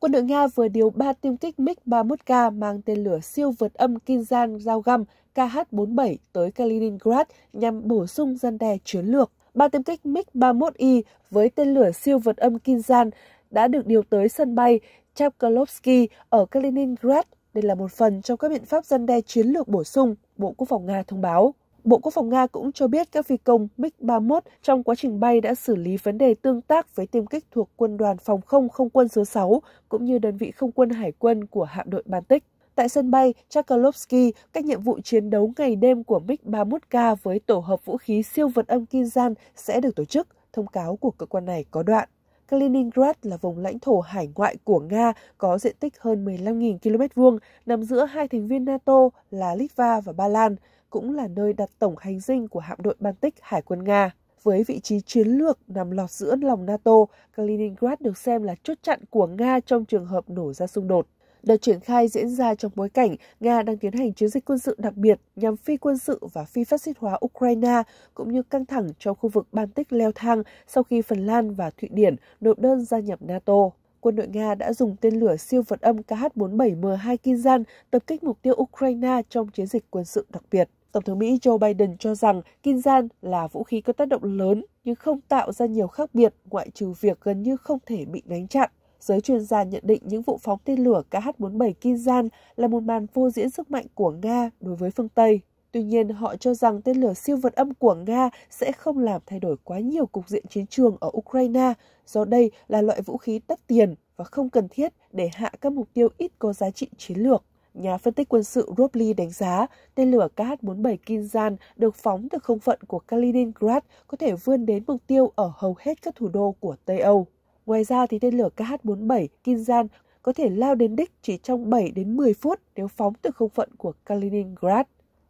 quân đội Nga vừa điều 3 tiêm kích MiG-31K mang tên lửa siêu vượt âm Kinzhan Giao Găm KH-47 tới Kaliningrad nhằm bổ sung dân đe chiến lược. Ba tiêm kích mig 31 y với tên lửa siêu vượt âm Kinzhan đã được điều tới sân bay Chapkalovsky ở Kaliningrad. Đây là một phần trong các biện pháp dân đe chiến lược bổ sung, Bộ Quốc phòng Nga thông báo. Bộ Quốc phòng Nga cũng cho biết các phi công MiG-31 trong quá trình bay đã xử lý vấn đề tương tác với tiêm kích thuộc quân đoàn phòng không không quân số 6 cũng như đơn vị không quân hải quân của hạm đội Baltic. Tại sân bay Chakalovsky, các nhiệm vụ chiến đấu ngày đêm của MiG-31K với tổ hợp vũ khí siêu vật âm Kinzhan sẽ được tổ chức, thông cáo của cơ quan này có đoạn. Kaliningrad là vùng lãnh thổ hải ngoại của Nga có diện tích hơn 15.000 km vuông, nằm giữa hai thành viên NATO là Litva và Ba Lan cũng là nơi đặt tổng hành dinh của hạm đội Baltic Hải quân Nga. Với vị trí chiến lược nằm lọt giữa lòng NATO, Kaliningrad được xem là chốt chặn của Nga trong trường hợp nổ ra xung đột. Đợt triển khai diễn ra trong bối cảnh Nga đang tiến hành chiến dịch quân sự đặc biệt nhằm phi quân sự và phi phát xít hóa Ukraine, cũng như căng thẳng trong khu vực Baltic leo thang sau khi Phần Lan và Thụy Điển nộp đơn gia nhập NATO. Quân đội Nga đã dùng tên lửa siêu vật âm KH-47M2 Kinzhan tập kích mục tiêu Ukraine trong chiến dịch quân sự đặc biệt. Tổng thống Mỹ Joe Biden cho rằng Kinzan là vũ khí có tác động lớn nhưng không tạo ra nhiều khác biệt ngoại trừ việc gần như không thể bị đánh chặn. Giới chuyên gia nhận định những vụ phóng tên lửa KH-47 Kinzan là một màn vô diễn sức mạnh của Nga đối với phương Tây. Tuy nhiên, họ cho rằng tên lửa siêu vật âm của Nga sẽ không làm thay đổi quá nhiều cục diện chiến trường ở Ukraine, do đây là loại vũ khí đắt tiền và không cần thiết để hạ các mục tiêu ít có giá trị chiến lược. Nhà phân tích quân sự Robley đánh giá tên lửa KH-47 Kinzhan được phóng từ không phận của Kaliningrad có thể vươn đến mục tiêu ở hầu hết các thủ đô của Tây Âu. Ngoài ra thì tên lửa KH-47 Kinzhan có thể lao đến đích chỉ trong 7 đến 10 phút nếu phóng từ không phận của Kaliningrad.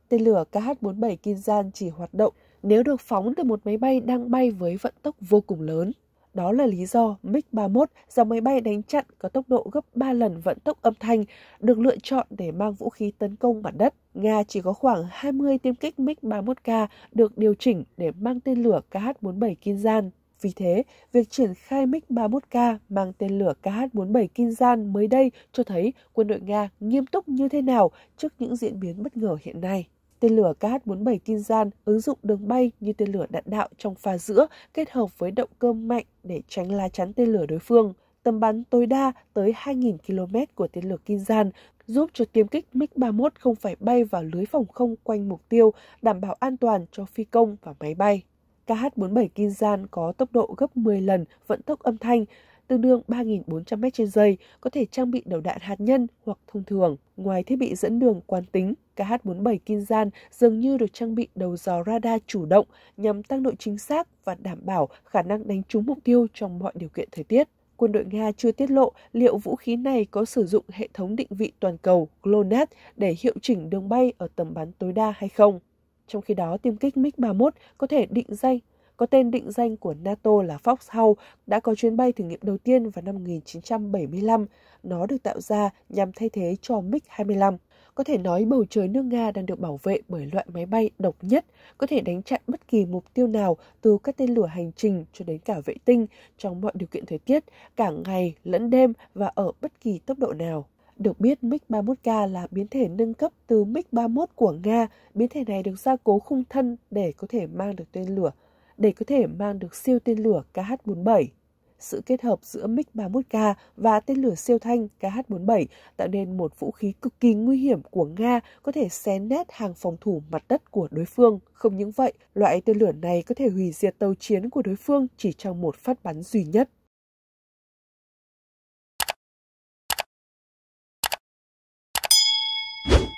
Tên lửa KH-47 Kinzhan chỉ hoạt động nếu được phóng từ một máy bay đang bay với vận tốc vô cùng lớn. Đó là lý do MiG-31, dòng máy bay đánh chặn có tốc độ gấp 3 lần vận tốc âm thanh, được lựa chọn để mang vũ khí tấn công mặt đất. Nga chỉ có khoảng 20 tiêm kích MiG-31K được điều chỉnh để mang tên lửa KH-47 Kinzhan. Vì thế, việc triển khai MiG-31K mang tên lửa KH-47 Kinzhan mới đây cho thấy quân đội Nga nghiêm túc như thế nào trước những diễn biến bất ngờ hiện nay. Tên lửa KH-47 Kinzhan ứng dụng đường bay như tên lửa đạn đạo trong pha giữa kết hợp với động cơ mạnh để tránh lá chắn tên lửa đối phương. Tầm bắn tối đa tới 2.000 km của tên lửa Kinzhan giúp cho tiêm kích MiG-31 không phải bay vào lưới phòng không quanh mục tiêu, đảm bảo an toàn cho phi công và máy bay. KH-47 Kinzhan có tốc độ gấp 10 lần vận tốc âm thanh, tương đương 3.400 m trên giây, có thể trang bị đầu đạn hạt nhân hoặc thông thường. Ngoài thiết bị dẫn đường quán tính, KH-47 Kinzhan dường như được trang bị đầu dò radar chủ động nhằm tăng độ chính xác và đảm bảo khả năng đánh trúng mục tiêu trong mọi điều kiện thời tiết. Quân đội Nga chưa tiết lộ liệu vũ khí này có sử dụng hệ thống định vị toàn cầu GLONASS để hiệu chỉnh đường bay ở tầm bắn tối đa hay không. Trong khi đó, tiêm kích MiG-31 có thể định danh có tên định danh của NATO là Foxhound, đã có chuyến bay thử nghiệm đầu tiên vào năm 1975. Nó được tạo ra nhằm thay thế cho MiG-25. Có thể nói bầu trời nước Nga đang được bảo vệ bởi loại máy bay độc nhất, có thể đánh chặn bất kỳ mục tiêu nào từ các tên lửa hành trình cho đến cả vệ tinh trong mọi điều kiện thời tiết, cả ngày lẫn đêm và ở bất kỳ tốc độ nào. Được biết, MiG-31K là biến thể nâng cấp từ MiG-31 của Nga. Biến thể này được gia cố khung thân để có thể mang được tên lửa để có thể mang được siêu tên lửa KH-47. Sự kết hợp giữa MiG-31K và tên lửa siêu thanh KH-47 tạo nên một vũ khí cực kỳ nguy hiểm của Nga có thể xé nét hàng phòng thủ mặt đất của đối phương. Không những vậy, loại tên lửa này có thể hủy diệt tàu chiến của đối phương chỉ trong một phát bắn duy nhất.